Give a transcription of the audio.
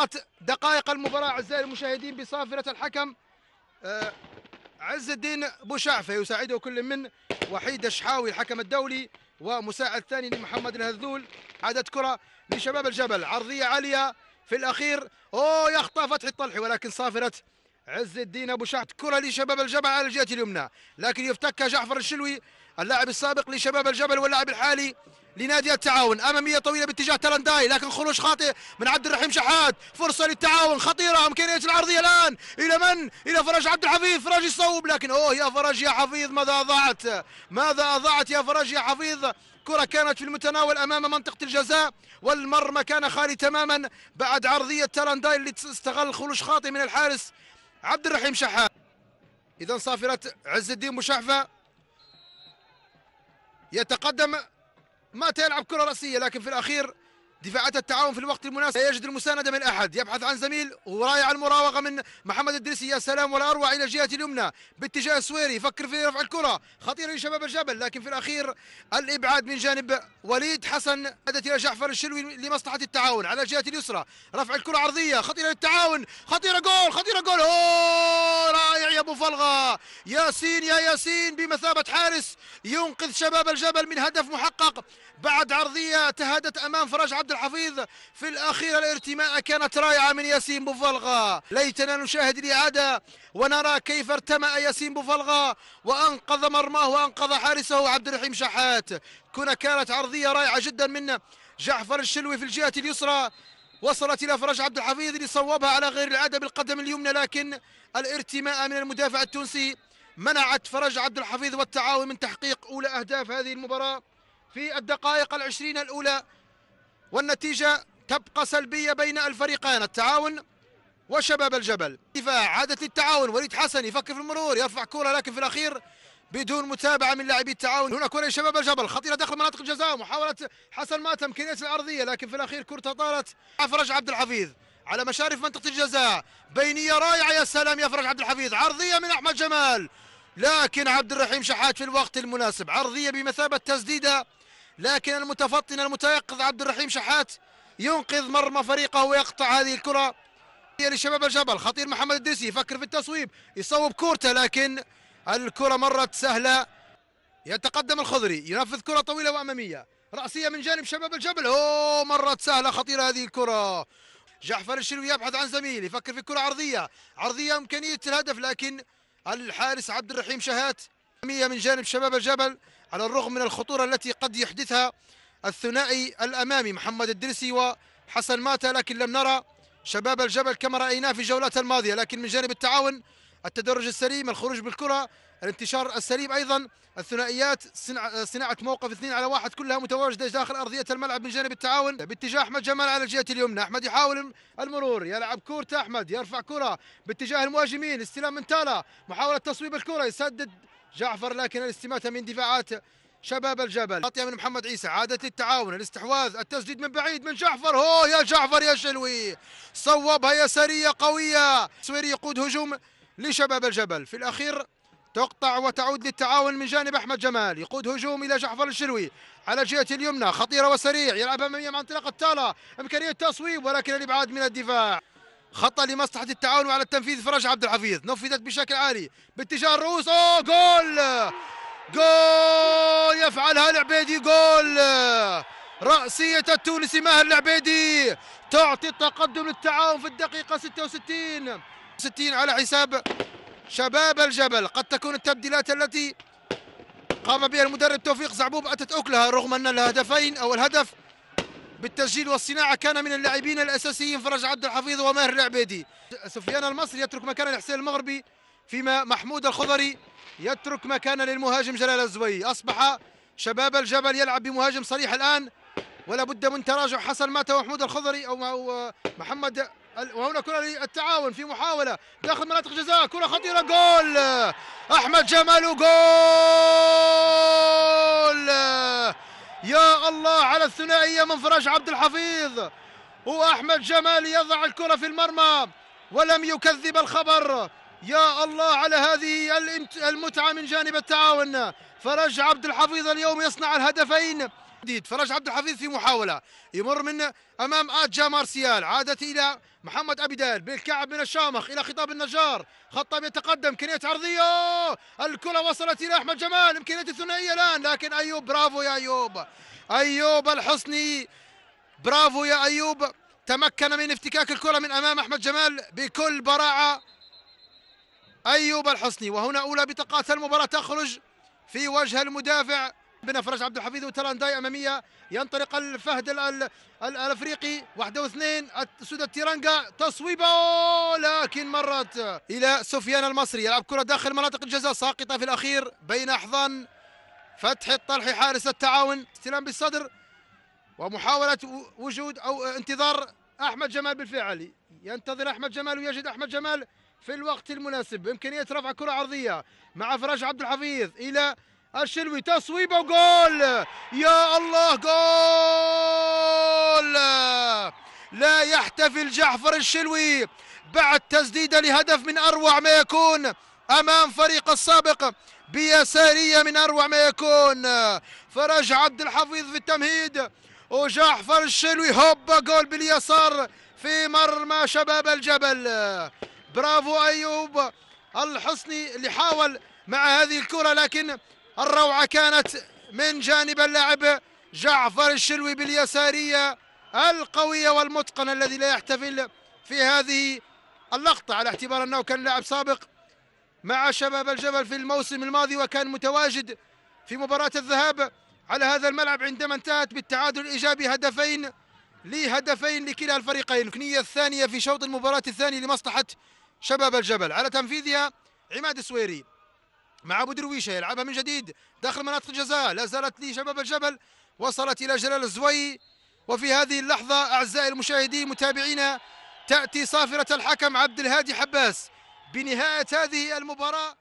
فقط دقائق المباراة أعزائي المشاهدين بصافرة الحكم آه، عز الدين بوشعفة يساعده كل من وحيد الشحاوي الحكم الدولي ومساعد ثاني لمحمد الهذول عدد كرة لشباب الجبل عرضية عالية في الأخير أوه يخطأ فتحي الطلحي ولكن صافرة عز الدين أبو شعت كرة لشباب الجبل على الجهة اليمنى لكن يفتك جعفر الشلوي اللاعب السابق لشباب الجبل واللاعب الحالي لنادي التعاون اماميه طويله باتجاه تلنداي لكن خروج خاطئ من عبد الرحيم شحات فرصه للتعاون خطيره امكانيه العرضيه الان الى من الى فرج عبد الحفيظ فرج يصوب لكن اوه يا فرج يا حفيظ ماذا اضعت ماذا اضعت يا فرج يا حفيظ كرة كانت في المتناول أمام منطقة الجزاء والمرمى كان خالي تماما بعد عرضية تلنداي اللي استغل خروج خاطئ من الحارس عبد الرحيم شحات إذا صافرة عز الدين مشعفة يتقدم ما تلعب كرة رأسية لكن في الأخير دفاعات التعاون في الوقت المناسب لا يجد المساندة من أحد يبحث عن زميل ورايع المراوغة من محمد الدريسي يا سلام والأروع إلى جهة اليمنى باتجاه السويري يفكر في رفع الكرة خطيرة لشباب الجبل لكن في الأخير الإبعاد من جانب وليد حسن أدت إلى جعفر الشلوي لمصلحة التعاون على جهة اليسرى رفع الكرة عرضية خطيرة للتعاون خطيرة جول خطيرة جول رائع يا أبو فلغة ياسين يا ياسين بمثابة حارس ينقذ شباب الجبل من هدف محقق بعد عرضية تهدت أمام فرج عبد عبد الحفيظ في الأخير الارتماء كانت رائعة من ياسين بوفالغا ليتنا نشاهد الإعادة ونرى كيف ارتمأ ياسين بوفالغا وأنقذ مرماه وأنقذ حارسه عبد الرحيم شحات كنا كانت عرضية رائعة جدا من جعفر الشلوي في الجهة اليسرى وصلت إلى فرج عبد الحفيظ لصوبها على غير العادة بالقدم اليمنى لكن الارتماء من المدافع التونسي منعت فرج عبد الحفيظ والتعاون من تحقيق أولى أهداف هذه المباراة في الدقائق العشرين الأولى والنتيجة تبقى سلبية بين الفريقين التعاون وشباب الجبل دفاع عادت للتعاون وليد حسن يفكر في المرور يرفع كرة لكن في الأخير بدون متابعة من لاعبي التعاون هنا كرة شباب الجبل خطيرة داخل مناطق الجزاء محاولة حسن ماتم إمكانية العرضية لكن في الأخير كرة طالت أفرج عبد الحفيظ على مشارف منطقة الجزاء بينية رائعة يا سلام يا فرج عبد الحفيظ عرضية من أحمد جمال لكن عبد الرحيم شحات في الوقت المناسب عرضية بمثابة تسديدة لكن المتفطن المتيقظ عبد الرحيم شحات ينقذ مرمى فريقه ويقطع هذه الكرة لشباب الجبل خطير محمد الدرسي يفكر في التصويب يصوب كورته لكن الكرة مرت سهلة يتقدم الخضري ينفذ كرة طويلة وأمامية رأسية من جانب شباب الجبل أوه مرت سهلة خطيرة هذه الكرة جحفر الشلوي يبحث عن زميل يفكر في كرة عرضية عرضية إمكانية الهدف لكن الحارس عبد الرحيم شهات من جانب شباب الجبل على الرغم من الخطورة التي قد يحدثها الثنائي الأمامي محمد الدرسي وحسن ماتا لكن لم نرى شباب الجبل كما رأيناه في الجولات الماضية لكن من جانب التعاون التدرج السليم الخروج بالكرة الانتشار السليم أيضا الثنائيات صناعة موقف اثنين على واحد كلها متواجدة داخل أرضية الملعب من جانب التعاون باتجاه أحمد جمال على الجهة اليمنى أحمد يحاول المرور يلعب كورة أحمد يرفع كرة باتجاه المهاجمين استلام من تالا محاولة تصويب الكرة يسدد جعفر لكن الاستماتة من دفاعات شباب الجبل عطية من محمد عيسى عاده للتعاون الاستحواذ التسديد من بعيد من جعفر هو يا جعفر يا شلوي صوبها يسارية قوية سويري يقود هجوم لشباب الجبل في الأخير تقطع وتعود للتعاون من جانب أحمد جمال يقود هجوم إلى جعفر الشلوي على جهة اليمنى خطيرة وسريع يلعب أمامية مع انطلاقة التالا إمكانية تصويب ولكن الإبعاد من الدفاع خطا لمصلحه التعاون وعلى التنفيذ فرج عبد الحفيظ نفذت بشكل عالي باتجاه الرؤوس او جول جول يفعلها العبيدي جول رأسية التونسي ماهر العبيدي تعطي التقدم للتعاون في الدقيقة 66 60 على حساب شباب الجبل قد تكون التبديلات التي قام بها المدرب توفيق زعبوب أتت أكلها رغم أن الهدفين أو الهدف بالتسجيل والصناعة كان من اللاعبين الأساسيين فرج عبد الحفيظ وماهر العبيدي سفيان المصري يترك مكانا لحسين المغربي فيما محمود الخضري يترك مكانا للمهاجم جلال الزوي أصبح شباب الجبل يلعب بمهاجم صريح الآن ولا بد من تراجع حسن مات ومحمود الخضري أو محمد وهنا كرة للتعاون في محاولة داخل مناطق جزاء كرة خطيرة جول أحمد جمال جول يا الله على الثنائية من فراش عبد الحفيظ وأحمد جمال يضع الكرة في المرمى ولم يكذب الخبر يا الله على هذه المتعة من جانب التعاون فرج عبد الحفيظ اليوم يصنع الهدفين جديد فرج عبد الحفيظ في محاولة يمر من أمام آجا مارسيال عادت إلى محمد أبيدال بالكعب من الشامخ إلى خطاب النجار خطاب يتقدم إمكانية عرضية الكرة وصلت إلى أحمد جمال إمكانية الثنائية الآن لكن أيوب برافو يا أيوب أيوب الحصني برافو يا أيوب تمكن من افتكاك الكرة من أمام أحمد جمال بكل براعة أيوب الحصني وهنا أولى بطاقات المباراة تخرج في وجه المدافع بن فرج عبد الحفيظ وترانداي اماميه ينطلق الفهد الافريقي واحده واثنين سوده تيرانجا تصويبه لكن مرت الى سفيان المصري يلعب كره داخل مناطق الجزاء ساقطه في الاخير بين احضان فتح الطلحي حارس التعاون استلام بالصدر ومحاوله وجود او انتظار احمد جمال بالفعل ينتظر احمد جمال ويجد احمد جمال في الوقت المناسب بامكانيه رفع كره عرضيه مع فرج عبد الحفيظ الى الشلوي تصويبه وجول يا الله جول لا يحتفل جعفر الشلوي بعد تسديده لهدف من اروع ما يكون امام فريق السابق بيساريه من اروع ما يكون فرج عبد الحفيظ في التمهيد وجعفر الشلوي هوبا جول باليسار في مرمى شباب الجبل برافو ايوب الحصني اللي حاول مع هذه الكره لكن الروعة كانت من جانب اللاعب جعفر الشلوي باليسارية القوية والمتقنة الذي لا يحتفل في هذه اللقطة على اعتبار أنه كان لاعب سابق مع شباب الجبل في الموسم الماضي وكان متواجد في مباراة الذهاب على هذا الملعب عندما انتهت بالتعادل الإيجابي هدفين لهدفين لكلا الفريقين الكنية الثانية في شوط المباراة الثاني لمصلحة شباب الجبل على تنفيذها عماد السويري مع ابو درويشه يلعبها من جديد داخل مناطق الجزاء لا زالت لشباب الجبل وصلت الى جلال الزوي وفي هذه اللحظه اعزائي المشاهدين متابعينا تاتي صافره الحكم عبد الهادي حباس بنهايه هذه المباراه